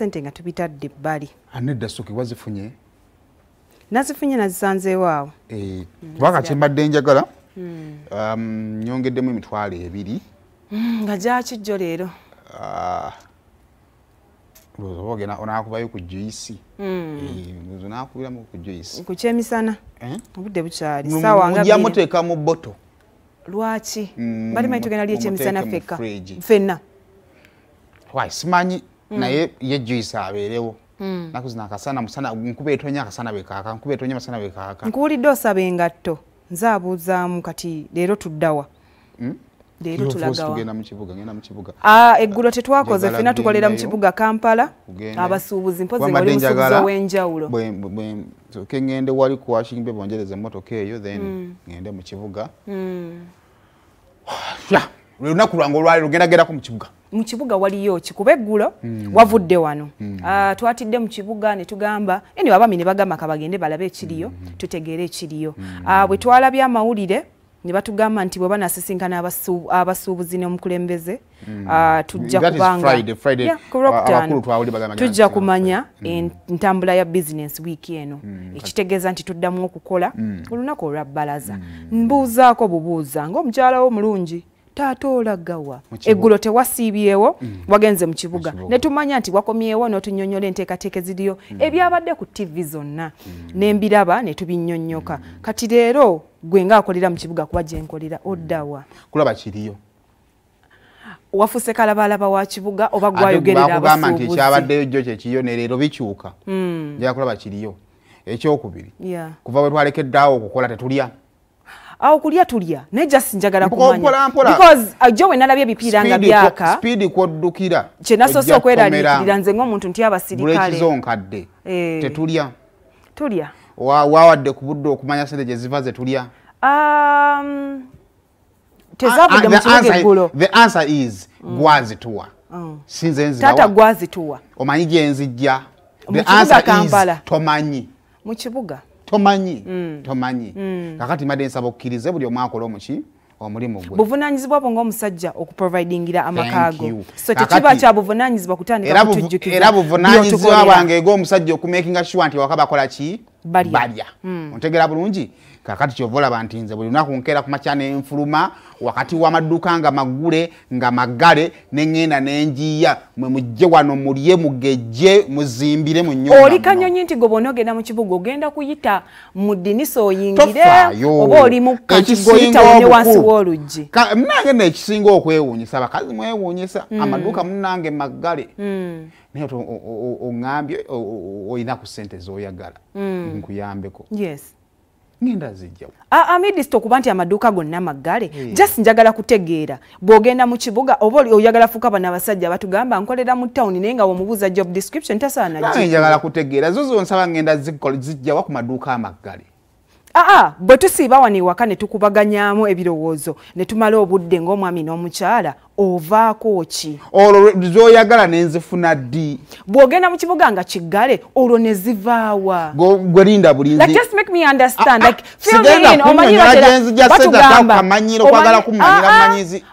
sente nga tubitadde ebbali aneda soke wazifunye nazifunye nazisanzeewaawo eh, mm, kubanga kyembadde njagala mm. um, nyongeddemu emitwalo ebiri mm, nga gyakijjo leero ah, onakubayo ku juisi eh, nakubiramu ku juisi ku kyemisana eh? obudde bukyali sawanga muteeka mu boto lwaki balimanyi tugenda lyekyemisana fekka fenna simanyi Mm. naye ye juice abeerewo mm. naku zina akasana musana nkuba etonya akasana bekaaka nkuba etonya masana bekaaka nkuwulidde osaba engatto nze abuuzaamu kati leero tuddawa hmm? ah, eggulo ah, tetwakoze fena tukolera mu kibuga kampala abasuubuzi mpozingaliwenjawulo kengende wali kuwashing be bongereza emotoka eyo then hmm. ngende mu kibuga hmm. lunaku lwange olwali lugendagerako mu kibuga mukibuga waliyo kikuba eggulo mm. wavudde wano mm. uh, twatidde mukibuga netugamba eni abami nebagamba kabagende balabe ekiriyo mm. tutegeere ekiriyo bwetwalaby mm. uh, amawulire nebatugamba nti bwebanasisinkana abasuubuzi nomukulembeze mm. ah, tujja kumanya mm. entambula ya business week eno ekitegeeza nti tuddamu okukola olunaku olwa bbalaza mbuuzaako bubuuza ngaomukyalawo omulungi taata olagawa eggulo tewasiibyewo mm. wagenze mu kibuga netumanya nti wakomyewo notunyonyola enteekateeka ziriyo mm. ebyabadde ku tivi zonna mm. nembiraba netubinyonyoka mm. kati leero gwe ngaakolera mu kibuga kuba gyenkolera mm. oddawa kulaba kiriyo wafuse kalabaalaba wa kibuga oba gwayogereraakugamba nti ekyabaddeyo jjo kyekiriyo neleero bikyuka njaga mm. kulaba kiriyo ekyokubiri yeah. kuva bwe twalekeddeawo okukola tetulya aho kulya tulya naye just njagala kumanya because ajo uh, we nalabye bipira nga byaka speed ko dukira chena so so kwera ni lanze ngo muntu ntia basirikale bulechi zonkadde eh. tetulya tulya wa wawa de kubuddo kumanya sente je zivaze tulya um ah, tezabu de ah, mutuge gulo the answer is mm. gwazi tuwa mm. sinze nzira tata gwazi tuwa omanyi je nzija the answer kampala. is tomanyi mu kibuga tomanyi mm. tomanyi mm. kakati mbadde nsaba okkirize buli omwaka ola omuki omulimu gwe buvunanyizibwa bwo ngaomusajja okuprovidingira amakaago so tekiba kya buvunanyizibwa kutandika era buvunanyizibwa bwange egaomusajja okumakinga sure nti waka bakola ki balya mm. ontegera bulungi kakati kyova olaba nti nze buli lunaku nkeera kumakya nenfuluma wakati wamadduka nga magule nga magale neŋŋenda nenjiya mwe mujje wano mulye mugejje muzimbire mu nyumba oli kanyonyi nti gobona ogenda mu kibuga ogenda kuyita mu ddinisa oyingire oba oli mukkatigoyita one wansi w'oluggi munange ne ekisinga okwewuunyisa bakazi mwewuunyisa mm. amaduuka munange maggale mm. naye oŋambye oyinaku sente zoyagala mm. nkuyambeko yes mm. ngenda zijjawo amidist okuba nti amaduuka gonna maggale hey. Hmm. just njagala kutegeera bwogenda mu kibuga oba oyagala fuuka bano abasajja batugamba nkolera mu tawuni naye nga wemubuuza job description tasaana njagala kutegeera zo zonsaba ngenda zijjawa ku maduuka amaggale Aa, ah, ah, bwe tusiiba wano ewaka ne tukubaganyamu ebirowoozo ne tumala obudde ng'omwami n'omukyala ovaako ki olwo zoyagala nenzifuna ddi bwogenda mu kibuga nga kiggale olwo ne zivaawa gwelinda bulinzi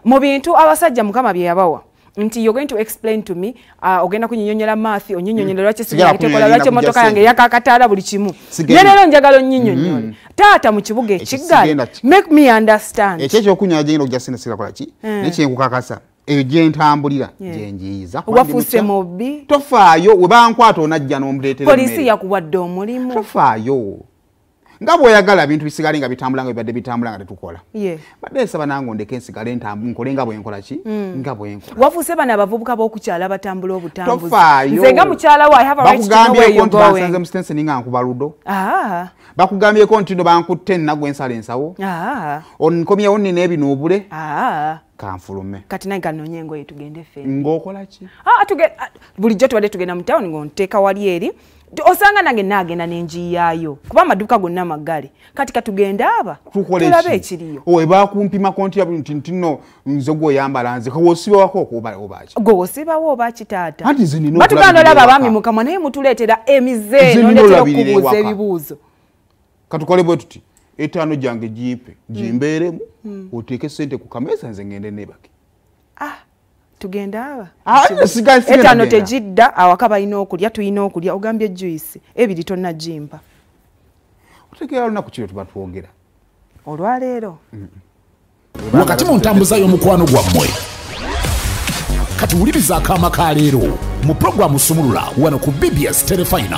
mu bintu abasajja mukama bye yabawa nti you're going to explain to me uh, ogenda kunyinyonyola maathi onyinyonyola lwaki sigaitekola lwaki emotoka yange yakakataala buli kimu nerero njagala onyinyonyola mm. taata mu kibuga ekiggale make me understand ekyo ekyokunyala gyengera okujasina sigakolaki eh. nayekyenkukakasa eyo gyentambulira gyenjiyiza wafuuse mubbi tofaayo webankwata onajja nomuleetera polisi yakuwadde omulimu tofaayo nga bweoyagala bintu bisigale nga bitambula nga bibadde bitambula nga tetukola badde nsaba nange ndeka ensigale nkole nga bwenkola ki hmm. nga bwenkolawafuuse bana abavubuka bokukyala batambula obutambuzinga mukyalawoaamusitenseni nga nkuba ludo ah. bakugambyeko nti no bankutte ennagwe ensala ensawo ah. onkomyewo nnina ebinoobule ah. kanfulume kati nange kanonye engoye tugende fene ngaokolaki ah, tuge, ah, bulijjo tubadde tugenda mu town ngonteeka wali eri osanga nange naagenda nenjiyaayo kuba amaduuka gonna magale kati katugenda aba tulaba ekiriyo ebakumpima konti yantino nze gweoyambala nze kawosibawako okubaobaki gweosibawo obaki taata batugana olaba abaami mukama naye mutuleetera emizeeno ndetera okubuuza ebibuuzo katukole bwe tuti etaano gyange gimpe gimbeeremu hmm. hmm. oteeke sente ku kameesa nze ngende nebake ah, tugenda abaetaano ah, tegidda awaka balina okulya tulina okulya ogambye ejuice ebiri tonna gimpa otegeera olunaku kiro tuba twogera olwaleero hmm. wakati mu ntambuza y'omukwano gwammwe kati wulirizaako amaka leero mu puroguramu sumulula wano ku bbs terefina